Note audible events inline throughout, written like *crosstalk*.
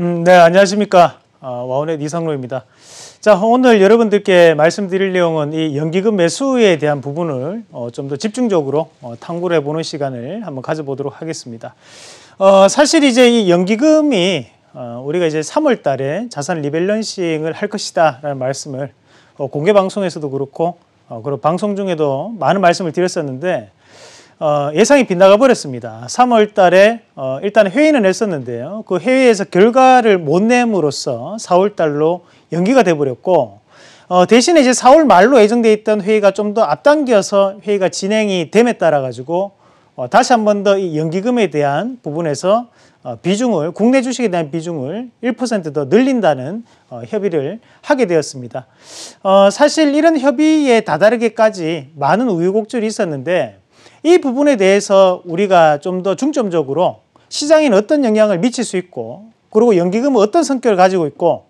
음, 네, 안녕하십니까. 어, 아, 와운의 이상로입니다. 자, 오늘 여러분들께 말씀드릴 내용은 이 연기금 매수에 대한 부분을 어, 좀 더 집중적으로 어, 탐구를 해보는 시간을 한번 가져보도록 하겠습니다. 어, 사실 이제 이 연기금이 어, 우리가 이제 3월 달에 자산 리밸런싱을 할 것이다 라는 말씀을 어, 공개 방송에서도 그렇고 어, 그리고 방송 중에도 많은 말씀을 드렸었는데 어, 예상이 빗나가 버렸습니다. 3월 달에 어, 일단 회의는 했었는데요. 그 회의에서 결과를 못 냄으로써 4월 달로 연기가 돼 버렸고 어, 대신에 이제 4월 말로 예정돼 있던 회의가 좀 더 앞당겨서 회의가 진행이 됨에 따라 가지고 어, 다시 한 번 더 연기금에 대한 부분에서 어, 비중을 국내 주식에 대한 비중을 1%더 늘린다는 어, 협의를 하게 되었습니다. 사실 이런 협의에 다다르게까지 많은 우유곡절이 있었는데 이 부분에 대해서 우리가 좀 더 중점적으로 시장에는 어떤 영향을 미칠 수 있고 그리고 연기금은 어떤 성격을 가지고 있고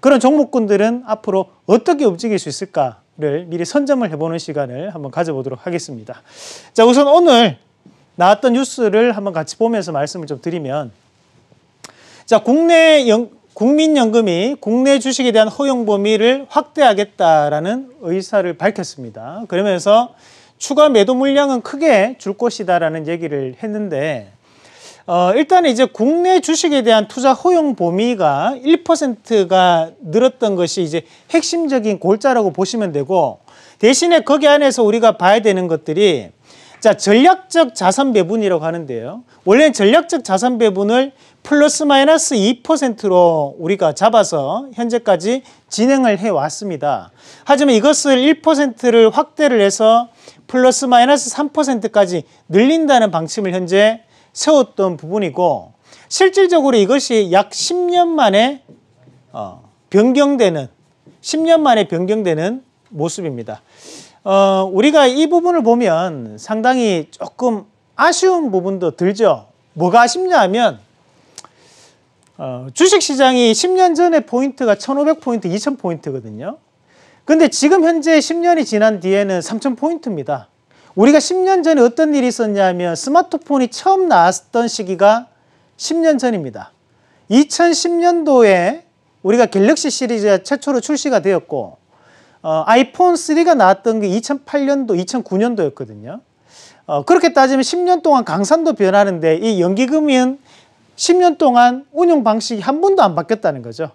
그런 종목군들은 앞으로 어떻게 움직일 수 있을까를 미리 선점을 해보는 시간을 한번 가져보도록 하겠습니다. 자 우선 오늘 나왔던 뉴스를 한번 같이 보면서 말씀을 좀 드리면 자 국내 연, 국민연금이 국내 주식에 대한 허용 범위를 확대하겠다라는 의사를 밝혔습니다. 그러면서 추가 매도 물량은 크게 줄 것이다라는 얘기를 했는데 어, 일단 이제 국내 주식에 대한 투자 허용 범위가 1%가 늘었던 것이 이제 핵심적인 골자라고 보시면 되고 대신에 거기 안에서 우리가 봐야 되는 것들이 자 전략적 자산 배분이라고 하는데요. 원래는 전략적 자산 배분을 플러스 마이너스 2%로 우리가 잡아서 현재까지 진행을 해왔습니다. 하지만 이것을 1%를 확대를 해서 플러스 마이너스 3%까지 늘린다는 방침을 현재 세웠던 부분이고 실질적으로 이것이 약 10년 만에 어, 변경되는 10년 만에 변경되는 모습입니다. 어, 우리가 이 부분을 보면 상당히 조금 아쉬운 부분도 들죠. 뭐가 아쉽냐 하면 어, 주식시장이 10년 전에 포인트가 1500포인트, 2000포인트거든요. 근데 지금 현재 10년이 지난 뒤에는 3000포인트입니다. 우리가 10년 전에 어떤 일이 있었냐면 스마트폰이 처음 나왔던 시기가 10년 전입니다. 2010년도에 우리가 갤럭시 시리즈가 최초로 출시가 되었고 어, 아이폰 3가 나왔던 게 2008년도, 2009년도였거든요. 어, 그렇게 따지면 10년 동안 강산도 변하는데 이 연기금은 10년 동안 운영 방식이 한 번도 안 바뀌었다는 거죠.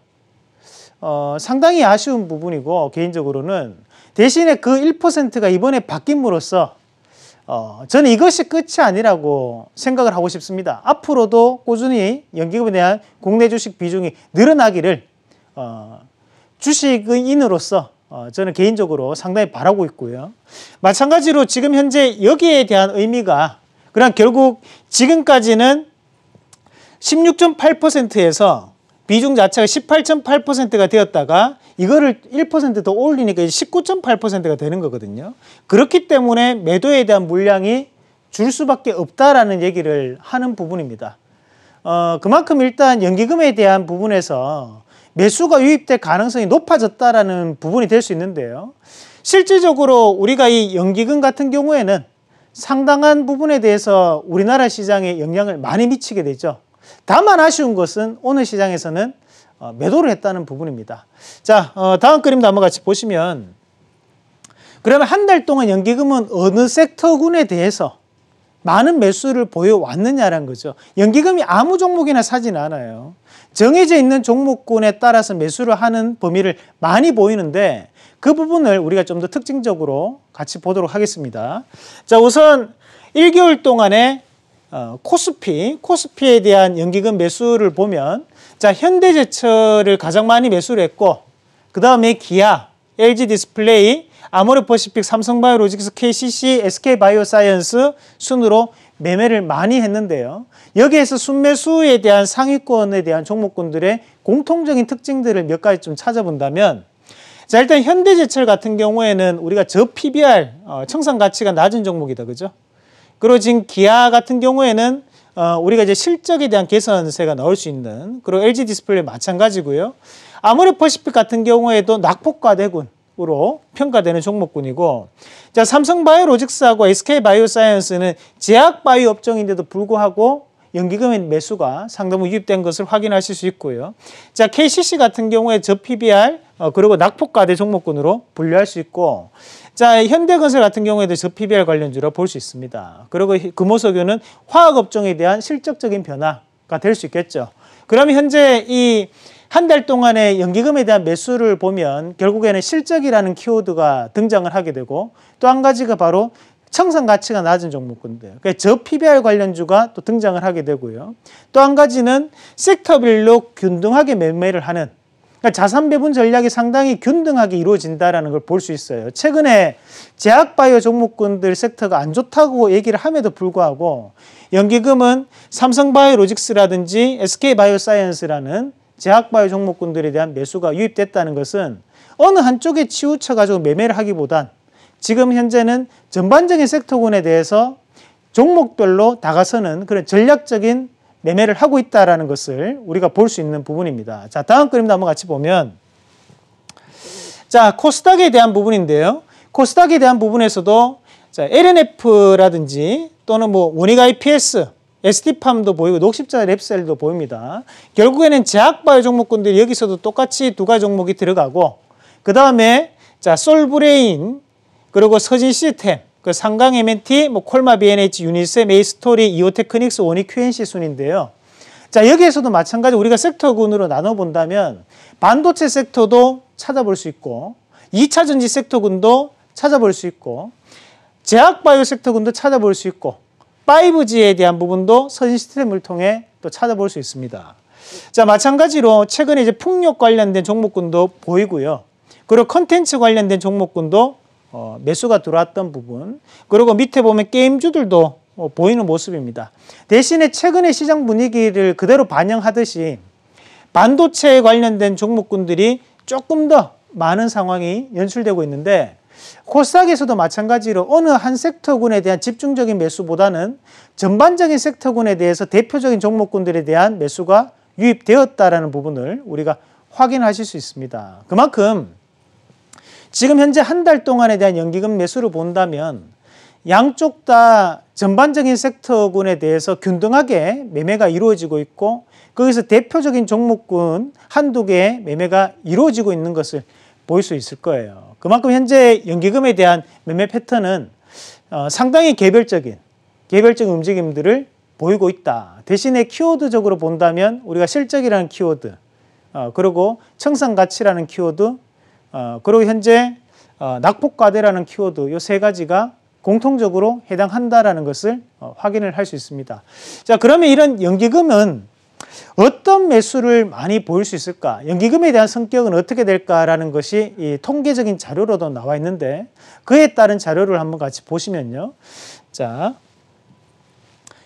어, 상당히 아쉬운 부분이고 개인적으로는 대신에 그 1%가 이번에 바뀜으로써 어, 저는 이것이 끝이 아니라고 생각을 하고 싶습니다. 앞으로도 꾸준히 연기금에 대한 국내 주식 비중이 늘어나기를 어, 주식인으로서 어, 저는 개인적으로 상당히 바라고 있고요. 마찬가지로 지금 현재 여기에 대한 의미가 그냥 결국 지금까지는 16.8%에서 비중 자체가 18.8%가 되었다가 이거를 1%더 올리니까 19.8%가 되는 거거든요. 그렇기 때문에 매도에 대한 물량이 줄 수밖에 없다라는 얘기를 하는 부분입니다. 어, 그만큼 일단 연기금에 대한 부분에서 매수가 유입될 가능성이 높아졌다라는 부분이 될 수 있는데요. 실질적으로 우리가 이 연기금 같은 경우에는 상당한 부분에 대해서 우리나라 시장에 영향을 많이 미치게 되죠. 다만 아쉬운 것은 오늘 시장에서는 어, 매도를 했다는 부분입니다. 자, 어, 다음 그림도 한번 같이 보시면 그러면 한 달 동안 연기금은 어느 섹터군에 대해서 많은 매수를 보여왔느냐라는 거죠. 연기금이 아무 종목이나 사진 않아요. 정해져 있는 종목군에 따라서 매수를 하는 범위를 많이 보이는데 그 부분을 우리가 좀 더 특징적으로 같이 보도록 하겠습니다. 자, 우선 1개월 동안에 어, 코스피, 코스피에 대한 연기금 매수를 보면 자 현대제철을 가장 많이 매수를 했고 그 다음에 기아, LG 디스플레이, 아모레퍼시픽, 삼성바이오로직스, KCC, SK바이오사이언스 순으로 매매를 많이 했는데요. 여기에서 순매수에 대한 상위권에 대한 종목군들의 공통적인 특징들을 몇 가지 좀 찾아본다면 자 일단 현대제철 같은 경우에는 우리가 저 PBR 어, 청산 가치가 낮은 종목이다 그죠? 그리고 지금 기아 같은 경우에는 어, 우리가 이제 실적에 대한 개선세가 나올 수 있는 그리고 LG 디스플레이 마찬가지고요. 아무리퍼시픽 같은 경우에도 낙폭과 대군으로 평가되는 종목군이고 자 삼성바이오로직스하고 SK바이오사이언스는 제약바이오 업종인데도 불구하고 연기금의 매수가 상당히 유입된 것을 확인하실 수 있고요. 자, KCC 같은 경우에 저 PBR 어, 그리고 낙폭과대 종목군으로 분류할 수 있고 자 현대건설 같은 경우에도 저 PBR 관련주로 볼 수 있습니다. 그리고 금호석유는 화학업종에 대한 실적적인 변화가 될 수 있겠죠. 그러면 현재 이 한 달 동안의 연기금에 대한 매수를 보면 결국에는 실적이라는 키워드가 등장을 하게 되고 또 한 가지가 바로 청산 가치가 낮은 종목군요 그러니까 저 PBR 관련주가 또 등장을 하게 되고요. 또 한 가지는 섹터별로 균등하게 매매를 하는 그러니까 자산 배분 전략이 상당히 균등하게 이루어진다라는 걸 볼 수 있어요. 최근에 제약 바이오 종목군들 섹터가 안 좋다고 얘기를 함에도 불구하고 연기금은 삼성바이오로직스라든지 SK바이오사이언스라는 제약 바이오 종목군들에 대한 매수가 유입됐다는 것은 어느 한쪽에 치우쳐 가지고 매매를 하기보단 지금 현재는 전반적인 섹터군에 대해서 종목별로 다가서는 그런 전략적인 매매를 하고 있다라는 것을 우리가 볼 수 있는 부분입니다. 자, 다음 그림도 한번 같이 보면 자, 코스닥에 대한 부분인데요. 코스닥에 대한 부분에서도 자, LNF라든지 또는 뭐 원익 IPS, ST팜도 보이고 녹십자 랩셀도 보입니다. 결국에는 제약바이오 종목군들이 여기서도 똑같이 두 가지 종목이 들어가고 그 다음에 자, 솔브레인 그리고 서진 시스템, 그 상강 MNT, 뭐 콜마 BNH, 유니셈, 메이스토리 이오테크닉스, 오니 QNC 순인데요. 자, 여기에서도 마찬가지 우리가 섹터군으로 나눠본다면 반도체 섹터도 찾아볼 수 있고 2차 전지 섹터군도 찾아볼 수 있고 제약바이오 섹터군도 찾아볼 수 있고 5G에 대한 부분도 서진 시스템을 통해 또 찾아볼 수 있습니다. 자, 마찬가지로 최근에 이제 풍력 관련된 종목군도 보이고요. 그리고 컨텐츠 관련된 종목군도 어, 매수가 들어왔던 부분 그리고 밑에 보면 게임주들도 어, 보이는 모습입니다. 대신에 최근의 시장 분위기를 그대로 반영하듯이 반도체에 관련된 종목군들이 조금 더 많은 상황이 연출되고 있는데 코스닥에서도 마찬가지로 어느 한 섹터군에 대한 집중적인 매수보다는 전반적인 섹터군에 대해서 대표적인 종목군들에 대한 매수가 유입되었다라는 부분을 우리가 확인하실 수 있습니다. 그만큼 지금 현재 한 달 동안에 대한 연기금 매수를 본다면 양쪽 다 전반적인 섹터군에 대해서 균등하게 매매가 이루어지고 있고 거기서 대표적인 종목군 한두 개의 매매가 이루어지고 있는 것을 볼 수 있을 거예요. 그만큼 현재 연기금에 대한 매매 패턴은 어, 상당히 개별적인 개별적인 움직임들을 보이고 있다. 대신에 키워드적으로 본다면 우리가 실적이라는 키워드 어, 그리고 청산가치라는 키워드 어, 그리고 현재 어, 낙폭과대라는 키워드 요 세 가지가 공통적으로 해당한다라는 것을 어, 확인을 할 수 있습니다. 자 그러면 이런 연기금은 어떤 매수를 많이 보일 수 있을까? 연기금에 대한 성격은 어떻게 될까라는 것이 이 통계적인 자료로도 나와 있는데 그에 따른 자료를 한번 같이 보시면요. 자,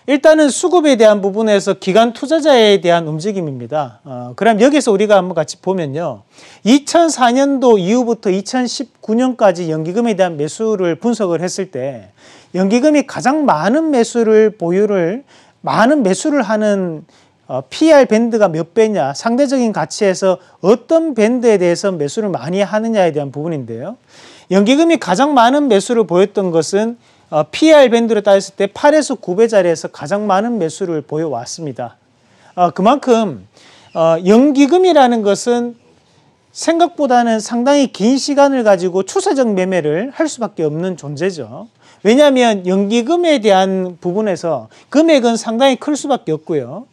일단은 수급에 대한 부분에서 기관 투자자에 대한 움직임입니다. 어, 그럼 여기서 우리가 한번 같이 보면요. 2004년도 이후부터 2019년까지 연기금에 대한 매수를 분석을 했을 때 연기금이 가장 많은 매수를 보유를 많은 매수를 하는 어, PR 밴드가 몇 배냐, 상대적인 가치에서 어떤 밴드에 대해서 매수를 많이 하느냐에 대한 부분인데요. 연기금이 가장 많은 매수를 보였던 것은 어, PR 밴드로 따졌을 때 8에서 9배 자리에서 가장 많은 매수를 보여왔습니다. 어, 그만큼 어, 연기금이라는 것은 생각보다는 상당히 긴 시간을 가지고 추세적 매매를 할 수밖에 없는 존재죠. 왜냐하면 연기금에 대한 부분에서 금액은 상당히 클 수밖에 없고요.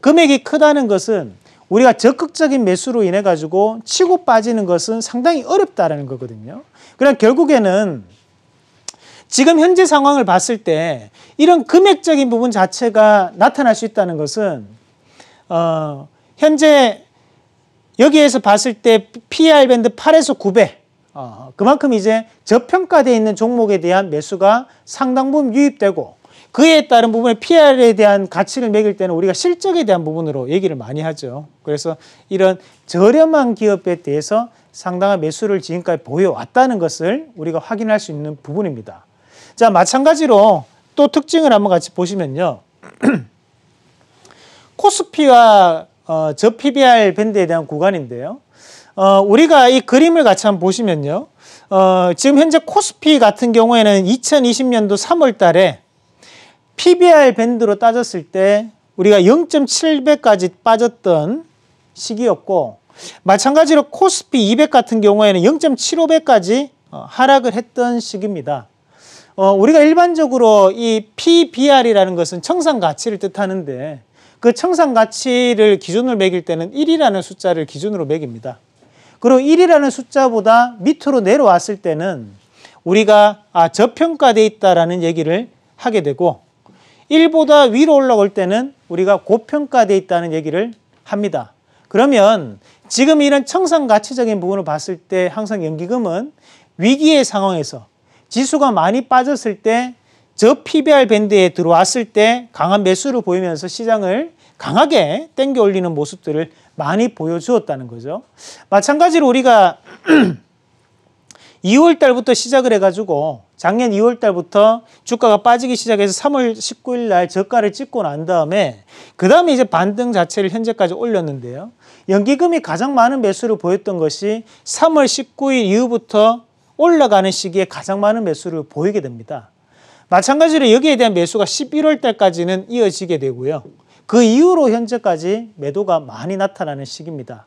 금액이 크다는 것은 우리가 적극적인 매수로 인해 가지고 치고 빠지는 것은 상당히 어렵다는 거거든요. 그러 결국에는 지금 현재 상황을 봤을 때 이런 금액적인 부분 자체가 나타날 수 있다는 것은 어, 현재 여기에서 봤을 때 PR 밴드 8에서 9배 어, 그만큼 이제 저평가되어 있는 종목에 대한 매수가 상당 부분 유입되고 그에 따른 부분의 PR에 대한 가치를 매길 때는 우리가 실적에 대한 부분으로 얘기를 많이 하죠. 그래서 이런 저렴한 기업에 대해서 상당한 매수를 지금까지 보여왔다는 것을 우리가 확인할 수 있는 부분입니다. 자, 마찬가지로 또 특징을 한번 같이 보시면요. *clears throat* 코스피와 어, 저 PBR 밴드에 대한 구간인데요. 어, 우리가 이 그림을 같이 한번 보시면요. 어, 지금 현재 코스피 같은 경우에는 2020년도 3월 달에 PBR 밴드로 따졌을 때 우리가 0.7배까지 빠졌던 시기였고 마찬가지로 코스피 200 같은 경우에는 0.75배까지 어, 하락을 했던 시기입니다. 어, 우리가 일반적으로 이 PBR이라는 것은 청산 가치를 뜻하는데 그 청산 가치를 기준으로 매길 때는 1이라는 숫자를 기준으로 매깁니다. 그리고 1이라는 숫자보다 밑으로 내려왔을 때는 우리가 아, 저평가돼 있다라는 얘기를 하게 되고 1보다 위로 올라올 때는 우리가 고평가돼 있다는 얘기를 합니다. 그러면 지금 이런 청산 가치적인 부분을 봤을 때 항상 연기금은 위기의 상황에서 지수가 많이 빠졌을 때 저 PBR 밴드에 들어왔을 때 강한 매수를 보이면서 시장을 강하게 땡겨 올리는 모습들을 많이 보여주었다는 거죠. 마찬가지로 우리가 2월 *clears throat* 달부터 시작을 해가지고 작년 2월 달부터 주가가 빠지기 시작해서 3월 19일 날 저가를 찍고 난 다음에 그 다음에 이제 반등 자체를 현재까지 올렸는데요. 연기금이 가장 많은 매수를 보였던 것이 3월 19일 이후부터 올라가는 시기에 가장 많은 매수를 보이게 됩니다. 마찬가지로 여기에 대한 매수가 11월 때까지는 이어지게 되고요. 그 이후로 현재까지 매도가 많이 나타나는 시기입니다.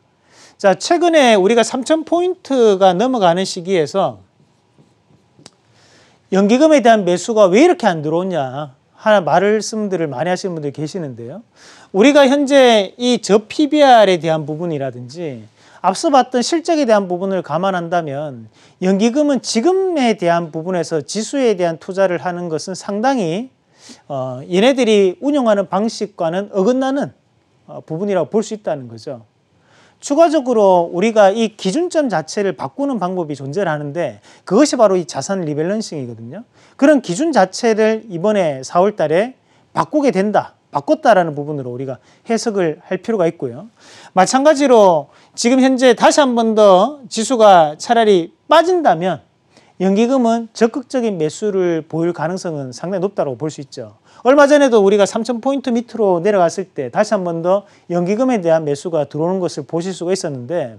자, 최근에 우리가 3,000포인트가 넘어가는 시기에서 연기금에 대한 매수가 왜 이렇게 안 들어오냐 하는 말씀들을 많이 하시는 분들이 계시는데요. 우리가 현재 이 저 PBR에 대한 부분이라든지 앞서 봤던 실적에 대한 부분을 감안한다면 연기금은 지금에 대한 부분에서 지수에 대한 투자를 하는 것은 상당히 어, 얘네들이 운영하는 방식과는 어긋나는 어, 부분이라고 볼 수 있다는 거죠. 추가적으로 우리가 이 기준점 자체를 바꾸는 방법이 존재하는데 그것이 바로 이 자산 리밸런싱이거든요. 그런 기준 자체를 이번에 4월 달에 바꾸게 된다. 바꿨다라는 부분으로 우리가 해석을 할 필요가 있고요. 마찬가지로 지금 현재 다시 한 번 더 지수가 차라리 빠진다면 연기금은 적극적인 매수를 보일 가능성은 상당히 높다고 볼 수 있죠. 얼마 전에도 우리가 3,000포인트 밑으로 내려갔을 때 다시 한 번 더 연기금에 대한 매수가 들어오는 것을 보실 수가 있었는데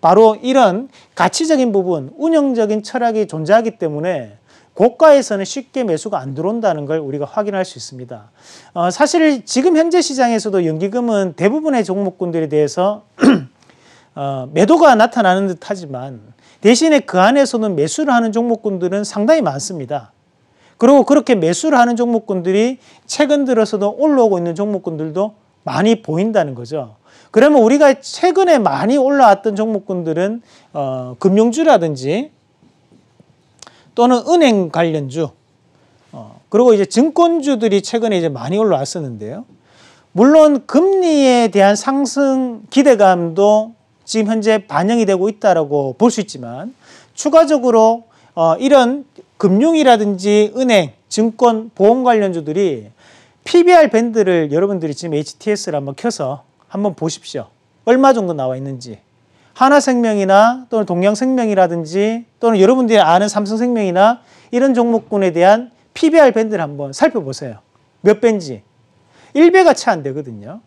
바로 이런 가치적인 부분, 운영적인 철학이 존재하기 때문에 고가에서는 쉽게 매수가 안 들어온다는 걸 우리가 확인할 수 있습니다. 어, 사실 지금 현재 시장에서도 연기금은 대부분의 종목군들에 대해서 *clears throat* 어, 매도가 나타나는 듯 하지만 대신에 그 안에서는 매수를 하는 종목군들은 상당히 많습니다. 그리고 그렇게 매수를 하는 종목군들이 최근 들어서도 올라오고 있는 종목군들도 많이 보인다는 거죠. 그러면 우리가 최근에 많이 올라왔던 종목군들은 어, 금융주라든지 또는 은행 관련주 어, 그리고 이제 증권주들이 최근에 이제 많이 올라왔었는데요. 물론 금리에 대한 상승 기대감도 지금 현재 반영이 되고 있다라고 볼 수 있지만 추가적으로 어, 이런 금융이라든지 은행, 증권, 보험 관련주들이 PBR 밴드를 여러분들이 지금 HTS를 한번 켜서 한번 보십시오. 얼마 정도 나와 있는지. 하나생명이나 또는 동양생명이라든지 또는 여러분들이 아는 삼성생명이나 이런 종목군에 대한 PBR 밴드를 한번 살펴보세요. 몇밴지 1배가 채 안 되거든요.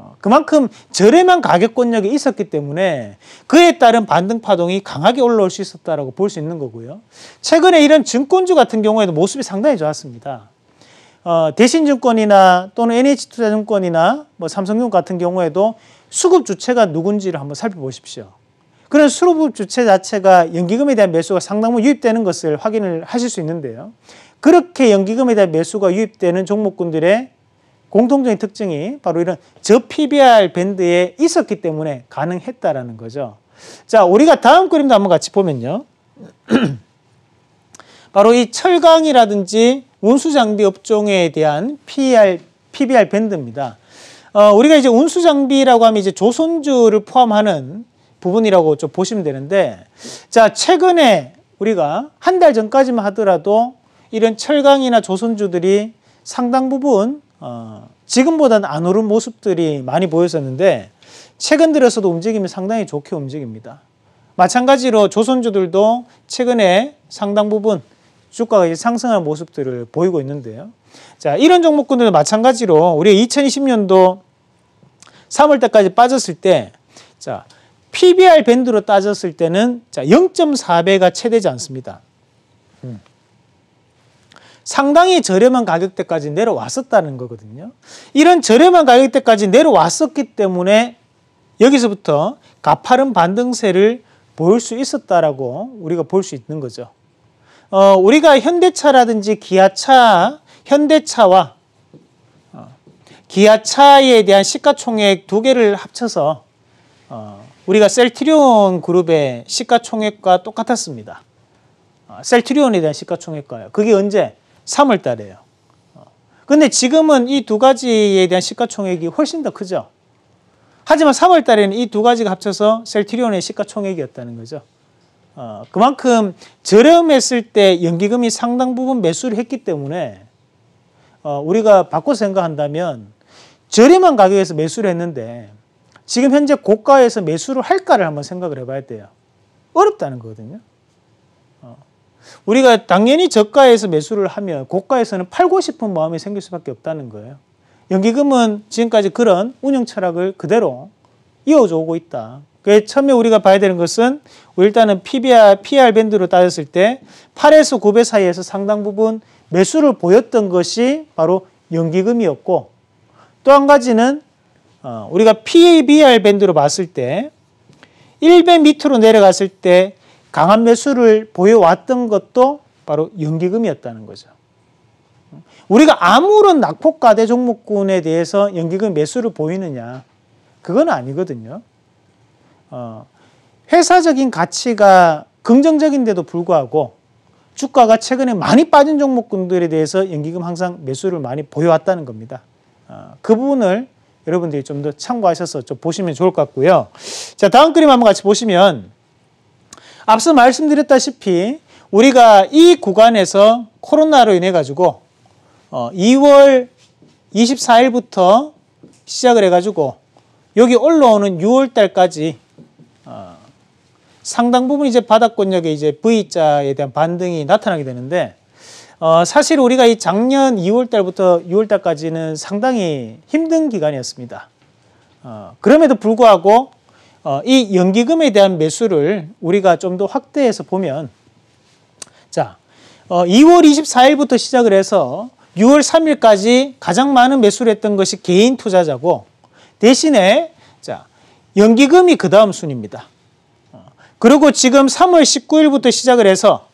어, 그만큼 저렴한 가격 권력이 있었기 때문에 그에 따른 반등 파동이 강하게 올라올 수있었다고볼 수 있는 거고요. 최근에 이런 증권주 같은 경우에도 모습이 상당히 좋았습니다. 어, 대신증권이나 또는 NH투자증권이나 뭐 삼성용 같은 경우에도 수급 주체가 누군지를 한번 살펴보십시오. 그런 수급 주체 자체가 연기금에 대한 매수가 상당히 유입되는 것을 확인을 하실 수 있는데요. 그렇게 연기금에 대한 매수가 유입되는 종목군들의 공통적인 특징이 바로 이런 저 PBR 밴드에 있었기 때문에 가능했다라는 거죠. 자, 우리가 다음 그림도 한번 같이 보면요. *clears throat* 바로 이 철강이라든지 운수 장비 업종에 대한 PBR, PBR 밴드입니다. 어, 우리가 이제 운수 장비라고 하면 이제 조선주를 포함하는 부분이라고 좀 보시면 되는데, 자, 최근에 우리가 한 달 전까지만 하더라도 이런 철강이나 조선주들이 상당 부분 어, 지금보다는 안 오른 모습들이 많이 보였었는데 최근 들어서도 움직임이 상당히 좋게 움직입니다. 마찬가지로 조선주들도 최근에 상당 부분 주가가 상승하 모습들을 보이고 있는데요. 자, 이런 종목군들 마찬가지로 우리 2020년도 3월 달까지 빠졌을 때 자, PBR 밴드로 따졌을 때는 자, 0.4배가 최대지 않습니다. 음. 상당히 저렴한 가격대까지 내려왔었다는 거거든요. 이런 저렴한 가격대까지 내려왔었기 때문에 여기서부터 가파른 반등세를 보일 수 있었다라고 우리가 볼 수 있는 거죠. 어, 우리가 현대차라든지 기아차, 현대차와 어, 기아차에 대한 시가총액 두 개를 합쳐서 어, 우리가 셀트리온 그룹의 시가총액과 똑같았습니다. 어, 셀트리온에 대한 시가총액과요 그게 언제? 3월 달에요. 근데 지금은 이 두 가지에 대한 시가총액이 훨씬 더 크죠. 하지만 3월 달에는 이 두 가지가 합쳐서 셀트리온의 시가총액이었다는 거죠. 어, 그만큼 저렴했을 때 연기금이 상당 부분 매수를 했기 때문에 어, 우리가 바꿔 생각한다면 저렴한 가격에서 매수를 했는데 지금 현재 고가에서 매수를 할까를 한번 생각을 해봐야 돼요. 어렵다는 거거든요. 우리가 당연히 저가에서 매수를 하면 고가에서는 팔고 싶은 마음이 생길 수밖에 없다는 거예요. 연기금은 지금까지 그런 운영 철학을 그대로 이어 오고 있다. 그 처음에 우리가 봐야 되는 것은 뭐 일단은 PBR, PR 밴드로 따졌을 때 8에서 9배 사이에서 상당 부분 매수를 보였던 것이 바로 연기금이었고 또 한 가지는 어, 우리가 PBR 밴드로 봤을 때 1배 밑으로 내려갔을 때 강한 매수를 보여왔던 것도 바로 연기금이었다는 거죠. 우리가 아무런 낙폭과대 종목군에 대해서 연기금 매수를 보이느냐 그건 아니거든요. 어, 회사적인 가치가 긍정적인데도 불구하고 주가가 최근에 많이 빠진 종목군들에 대해서 연기금 항상 매수를 많이 보여왔다는 겁니다. 어, 그 부분을 여러분들이 좀 더 참고하셔서 좀 보시면 좋을 것 같고요. 자 다음 그림 한번 같이 보시면 앞서 말씀드렸다시피 우리가 이 구간에서 코로나로 인해 가지고 2월 어, 24일부터 시작을 해가지고 여기 올라오는 6월 달까지 어, 상당 부분 이제 바닥권역에 이제 V자에 대한 반등이 나타나게 되는데 어, 사실 우리가 이 작년 2월 달부터 6월 달까지는 상당히 힘든 기간이었습니다. 어, 그럼에도 불구하고 어, 이 연기금에 대한 매수를 우리가 좀 더 확대해서 보면 자 2월 어, 24일부터 시작을 해서 6월 3일까지 가장 많은 매수를 했던 것이 개인 투자자고 대신에 자 연기금이 그 다음 순입니다. 어, 그리고 지금 3월 19일부터 시작을 해서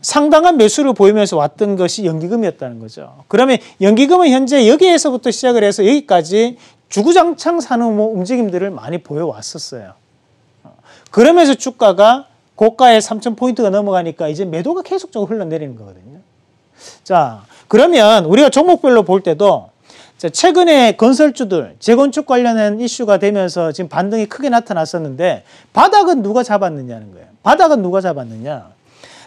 상당한 매수를 보이면서 왔던 것이 연기금이었다는 거죠. 그러면 연기금은 현재 여기에서부터 시작을 해서 여기까지 주구장창 사는 뭐 움직임들을 많이 보여왔었어요. 그러면서 주가가 고가의 3,000포인트가 넘어가니까 이제 매도가 계속적으로 흘러내리는 거거든요. 자, 그러면 우리가 종목별로 볼 때도 최근에 건설주들 재건축 관련한 이슈가 되면서 지금 반등이 크게 나타났었는데 바닥은 누가 잡았느냐는 거예요. 바닥은 누가 잡았느냐.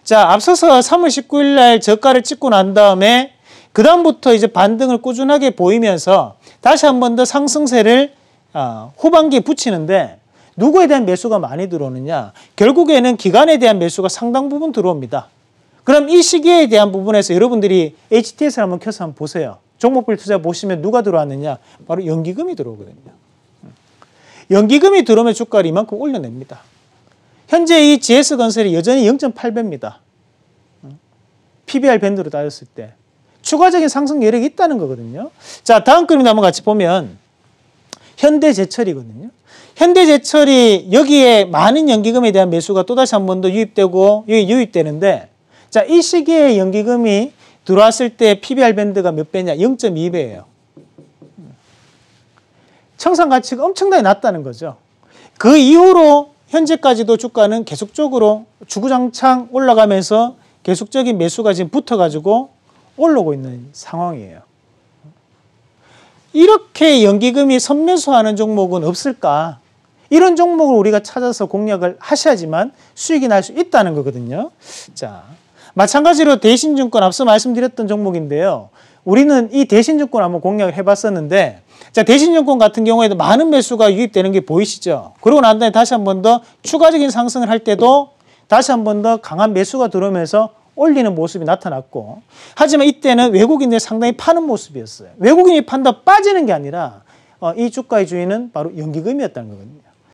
자, 앞서서 3월 19일 날 저가를 찍고 난 다음에 그다음부터 이제 반등을 꾸준하게 보이면서 다시 한 번 더 상승세를 아, 후반기에 붙이는데 누구에 대한 매수가 많이 들어오느냐? 결국에는 기간에 대한 매수가 상당 부분 들어옵니다. 그럼 이 시기에 대한 부분에서 여러분들이 HTS를 한 번 켜서 한번 보세요. 종목별 투자 보시면 누가 들어왔느냐? 바로 연기금이 들어오거든요. 음. 연기금이 들어오면 주가를 이만큼 올려냅니다. 현재 이 GS건설이 여전히 0.8배입니다. 음. PBR 밴드로 따졌을 때. 추가적인 상승 여력이 있다는 거거든요. 자, 다음 그림도 한번 같이 보면 현대제철이거든요. 현대제철이 여기에 많은 연기금에 대한 매수가 또다시 한 번 더 유입되고 여기 유입되는데 자, 이 시기에 연기금이 들어왔을 때 PBR 밴드가 몇 배냐? 0.2배예요. 청산 가치가 엄청나게 낮다는 거죠. 그 이후로 현재까지도 주가는 계속적으로 주구장창 올라가면서 계속적인 매수가 지금 붙어가지고 올르고 있는 상황이에요. 이렇게 연기금이 선매수하는 종목은 없을까? 이런 종목을 우리가 찾아서 공략을 하셔야지만 수익이 날 수 있다는 거거든요. 자, 마찬가지로 대신증권 앞서 말씀드렸던 종목인데요. 우리는 이 대신증권 한번 공략을 해봤었는데 자 대신증권 같은 경우에도 많은 매수가 유입되는 게 보이시죠? 그러고 난 다음에 다시 한번 더 추가적인 상승을 할 때도 다시 한번 더 강한 매수가 들어오면서 올리는 모습이 나타났고 하지만 이때는 외국인들이 상당히 파는 모습이었어요. 외국인이 판다 빠지는 게 아니라 어, 이 주가의 주인은 바로 연기금이었다는 거거든요.